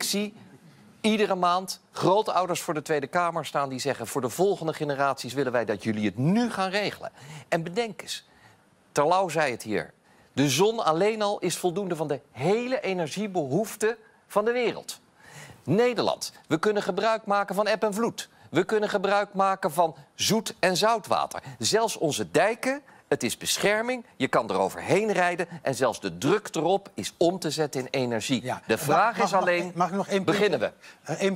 Ik zie iedere maand grootouders voor de Tweede Kamer staan die zeggen... voor de volgende generaties willen wij dat jullie het nu gaan regelen. En bedenk eens, Terlouw zei het hier... de zon alleen al is voldoende van de hele energiebehoefte van de wereld. Nederland, we kunnen gebruik maken van eb en vloed. We kunnen gebruik maken van zoet en zoutwater. Zelfs onze dijken het is bescherming, je kan er overheen rijden... en zelfs de druk erop is om te zetten in energie. De vraag is alleen, mag, mag nog één beginnen we? Eh,